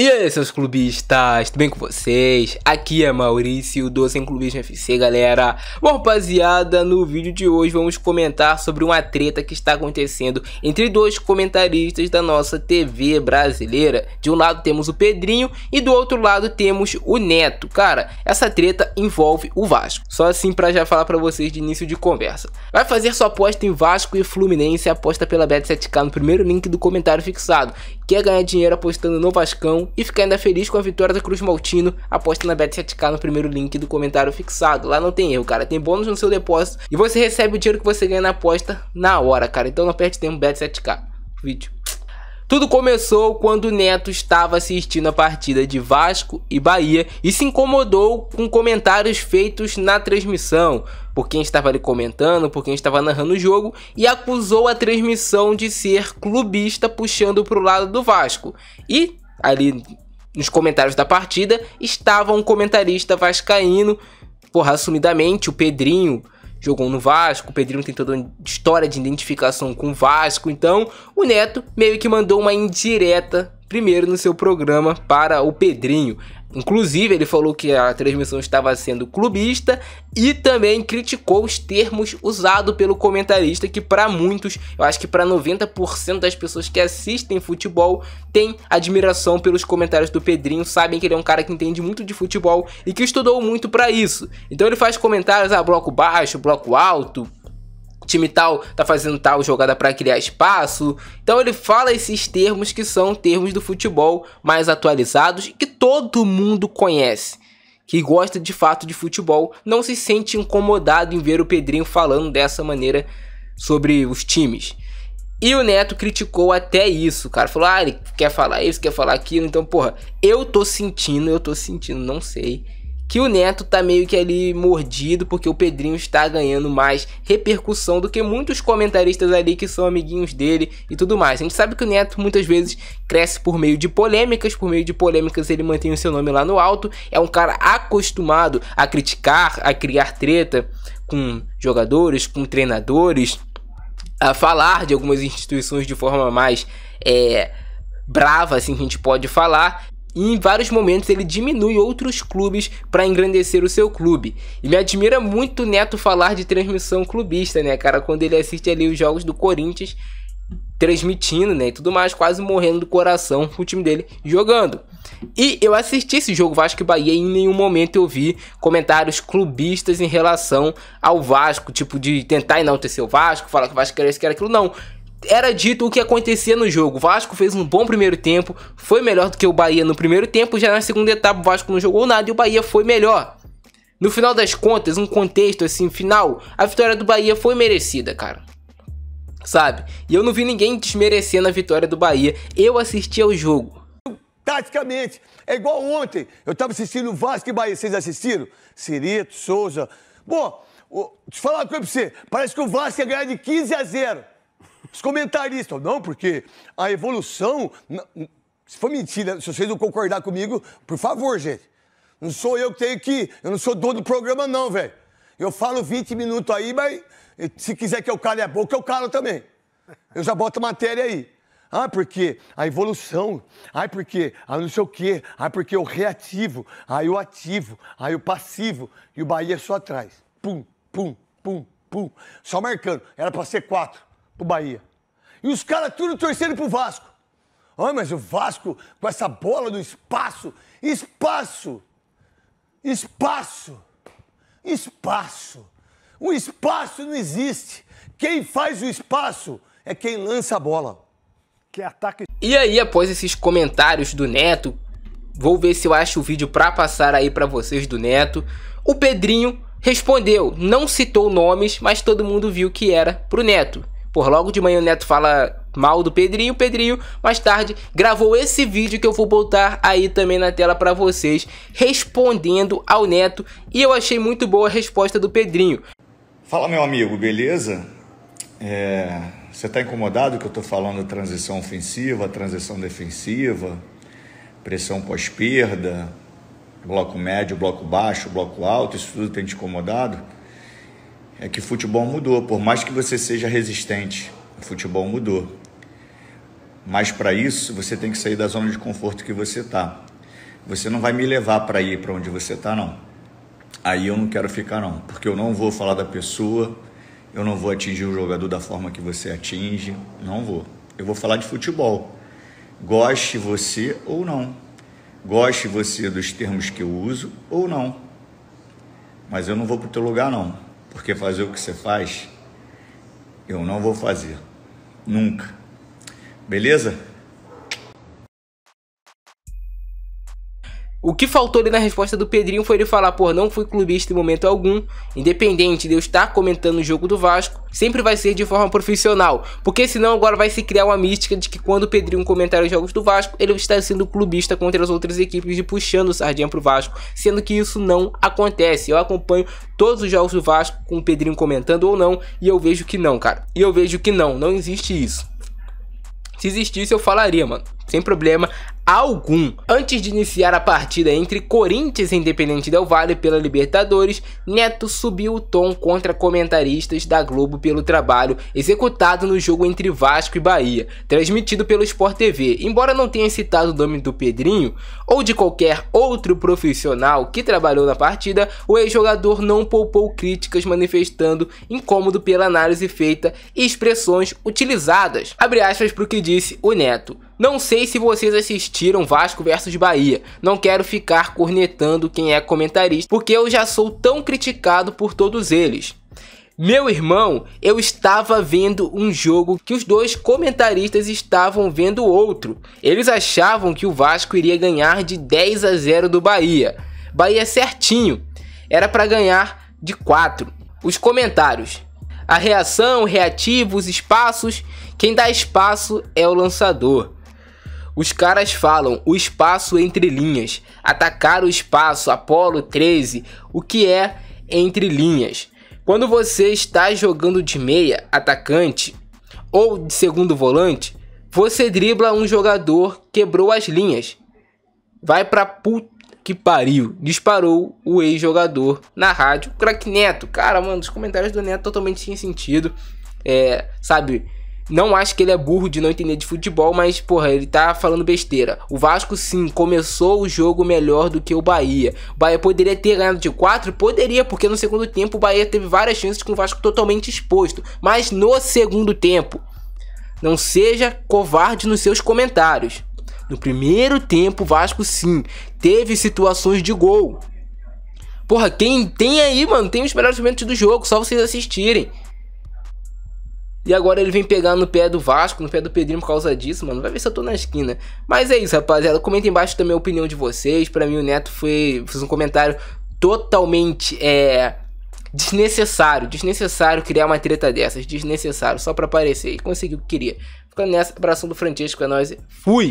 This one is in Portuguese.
E aí, seus clubistas, tudo bem com vocês? Aqui é Maurício do Sem Clubismo FC, galera. Bom, rapaziada, no vídeo de hoje vamos comentar sobre uma treta que está acontecendo entre dois comentaristas da nossa TV brasileira. De um lado temos o Pedrinho e do outro lado temos o Neto. Cara, essa treta envolve o Vasco. Só assim para já falar para vocês de início de conversa. Vai fazer sua aposta em Vasco e Fluminense, aposta pela Bet7k no primeiro link do comentário fixado quer ganhar dinheiro apostando no Vascão e ficar ainda feliz com a vitória da Cruz Maltino, aposta na Bet7k no primeiro link do comentário fixado. Lá não tem erro, cara. Tem bônus no seu depósito e você recebe o dinheiro que você ganha na aposta na hora, cara. Então não perde tempo, Bet7k. Vídeo. Tudo começou quando o Neto estava assistindo a partida de Vasco e Bahia e se incomodou com comentários feitos na transmissão, por quem estava ali comentando, por quem estava narrando o jogo, e acusou a transmissão de ser clubista puxando para o lado do Vasco. E ali nos comentários da partida estava um comentarista vascaíno, porra, assumidamente o Pedrinho, jogou no Vasco, o Pedrinho tem toda uma história de identificação com o Vasco, então o Neto meio que mandou uma indireta primeiro no seu programa para o Pedrinho. Inclusive, ele falou que a transmissão estava sendo clubista e também criticou os termos usados pelo comentarista, que para muitos, eu acho que para 90% das pessoas que assistem futebol, tem admiração pelos comentários do Pedrinho, sabem que ele é um cara que entende muito de futebol e que estudou muito para isso. Então ele faz comentários a ah, bloco baixo, bloco alto, time tal tá fazendo tal jogada para criar espaço. Então ele fala esses termos que são termos do futebol mais atualizados e que todo mundo conhece. Que gosta de fato de futebol, não se sente incomodado em ver o Pedrinho falando dessa maneira sobre os times. E o Neto criticou até isso, cara. Falou, ah, ele quer falar isso, quer falar aquilo. Então, porra, eu tô sentindo, eu tô sentindo, não sei que o Neto tá meio que ali mordido porque o Pedrinho está ganhando mais repercussão do que muitos comentaristas ali que são amiguinhos dele e tudo mais. A gente sabe que o Neto muitas vezes cresce por meio de polêmicas, por meio de polêmicas ele mantém o seu nome lá no alto, é um cara acostumado a criticar, a criar treta com jogadores, com treinadores, a falar de algumas instituições de forma mais é, brava, assim que a gente pode falar e em vários momentos ele diminui outros clubes para engrandecer o seu clube. E me admira muito o Neto falar de transmissão clubista, né, cara? Quando ele assiste ali os jogos do Corinthians transmitindo, né, e tudo mais, quase morrendo do coração o time dele jogando. E eu assisti esse jogo Vasco e Bahia e em nenhum momento eu vi comentários clubistas em relação ao Vasco, tipo de tentar enaltecer o Vasco, falar que o Vasco era isso, que era aquilo, não era dito o que acontecia no jogo. O Vasco fez um bom primeiro tempo, foi melhor do que o Bahia no primeiro tempo. Já na segunda etapa, o Vasco não jogou nada e o Bahia foi melhor. No final das contas, um contexto assim, final, a vitória do Bahia foi merecida, cara. Sabe? E eu não vi ninguém desmerecendo a vitória do Bahia. Eu assisti ao jogo. Taticamente, é igual ontem. Eu tava assistindo o Vasco e Bahia. Vocês assistiram? Cireto, Souza. Bom, deixa eu falar uma coisa pra você. Parece que o Vasco ia ganhar de 15 a 0. Os comentaristas, não, porque a evolução. Se for mentira, se vocês não concordar comigo, por favor, gente. Não sou eu que tenho que. Eu não sou dono do programa, não, velho. Eu falo 20 minutos aí, mas se quiser que eu cale a boca, eu calo também. Eu já boto matéria aí. Ah, porque a evolução. Ah, porque ah, não sei o quê. Ah, porque o reativo. Ah, o ativo. Ah, o passivo. E o Bahia é só atrás. Pum, pum, pum, pum. Só marcando. Era para ser quatro pro Bahia. E os caras tudo torcendo pro Vasco. Ah mas o Vasco com essa bola do espaço, espaço, espaço, espaço. O espaço não existe. Quem faz o espaço é quem lança a bola. Que ataque. E aí, após esses comentários do Neto, vou ver se eu acho o vídeo para passar aí para vocês do Neto. O Pedrinho respondeu, não citou nomes, mas todo mundo viu que era pro Neto. Por logo de manhã o Neto fala mal do Pedrinho. Pedrinho, mais tarde, gravou esse vídeo que eu vou botar aí também na tela para vocês, respondendo ao Neto. E eu achei muito boa a resposta do Pedrinho. Fala, meu amigo, beleza? É... Você está incomodado que eu estou falando transição ofensiva, transição defensiva, pressão pós-perda, bloco médio, bloco baixo, bloco alto, isso tudo tem te incomodado? é que futebol mudou. Por mais que você seja resistente, o futebol mudou. Mas para isso, você tem que sair da zona de conforto que você está. Você não vai me levar para ir para onde você está, não. Aí eu não quero ficar, não. Porque eu não vou falar da pessoa, eu não vou atingir o jogador da forma que você atinge. Não vou. Eu vou falar de futebol. Goste você ou não. Goste você dos termos que eu uso ou não. Mas eu não vou para o teu lugar, não. Porque fazer o que você faz, eu não vou fazer. Nunca. Beleza? O que faltou ali na resposta do Pedrinho foi ele falar, pô, não fui clubista em momento algum, independente de eu estar comentando o jogo do Vasco, sempre vai ser de forma profissional, porque senão agora vai se criar uma mística de que quando o Pedrinho comentar os jogos do Vasco, ele está sendo clubista contra as outras equipes e puxando o Sardinha pro Vasco, sendo que isso não acontece. Eu acompanho todos os jogos do Vasco com o Pedrinho comentando ou não, e eu vejo que não, cara. E eu vejo que não, não existe isso. Se existisse, eu falaria, mano sem problema algum. Antes de iniciar a partida entre Corinthians e Independente Del Valle pela Libertadores, Neto subiu o tom contra comentaristas da Globo pelo trabalho executado no jogo entre Vasco e Bahia, transmitido pelo Sport TV. Embora não tenha citado o nome do Pedrinho ou de qualquer outro profissional que trabalhou na partida, o ex-jogador não poupou críticas manifestando incômodo pela análise feita e expressões utilizadas. Abre aspas para o que disse o Neto. Não sei se vocês assistiram Vasco versus Bahia, não quero ficar cornetando quem é comentarista, porque eu já sou tão criticado por todos eles. Meu irmão, eu estava vendo um jogo que os dois comentaristas estavam vendo outro. Eles achavam que o Vasco iria ganhar de 10 a 0 do Bahia. Bahia certinho. Era para ganhar de 4. Os comentários. A reação, reativos, espaços. Quem dá espaço é o lançador. Os caras falam o espaço entre linhas, atacar o espaço, Apolo 13, o que é entre linhas. Quando você está jogando de meia, atacante ou de segundo volante, você dribla um jogador, quebrou as linhas. Vai pra puta que pariu, disparou o ex-jogador na rádio, craque Neto. Cara, mano, os comentários do Neto totalmente sem sentido. É, sabe, não acho que ele é burro de não entender de futebol, mas, porra, ele tá falando besteira. O Vasco, sim, começou o jogo melhor do que o Bahia. O Bahia poderia ter ganhado de 4? Poderia, porque no segundo tempo o Bahia teve várias chances com o Vasco totalmente exposto. Mas no segundo tempo, não seja covarde nos seus comentários. No primeiro tempo, o Vasco, sim, teve situações de gol. Porra, quem tem aí, mano, tem os melhores momentos do jogo, só vocês assistirem. E agora ele vem pegar no pé do Vasco, no pé do Pedrinho por causa disso, mano. Vai ver se eu tô na esquina. Mas é isso, rapaziada. Comenta embaixo também a opinião de vocês. Para mim, o Neto foi, fez um comentário totalmente é, desnecessário. Desnecessário criar uma treta dessas. Desnecessário, só para aparecer. E conseguiu o que queria. Ficando nessa, abração do Francesco, é nóis. Fui!